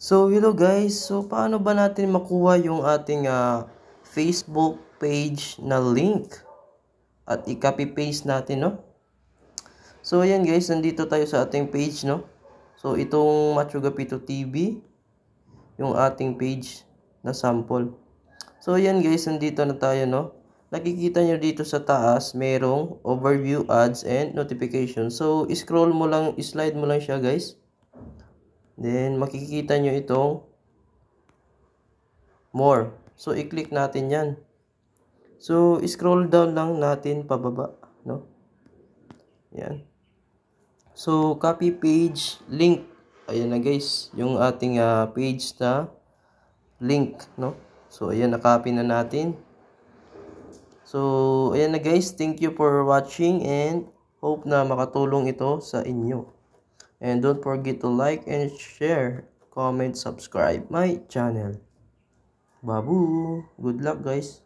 So, hello guys. So, paano ba natin makuha yung ating uh, Facebook page na link? At i-copy paste natin, no? So, ayan guys. Nandito tayo sa ating page, no? So, itong Macho Gapito TV. Yung ating page na sample. So, ayan guys. Nandito na tayo, no? Nakikita nyo dito sa taas, merong overview ads and notification. So, scroll mo lang, slide mo lang siya guys. Then, makikita nyo itong more. So, i-click natin yan. So, scroll down lang natin pababa. No? Yan. So, copy page link. Ayan na guys, yung ating uh, page na link. No? So, ayan, na na natin. So, ayan na guys. Thank you for watching and hope na makatulong ito sa inyo. And don't forget to like and share, comment, subscribe my channel. Babu! Good luck guys!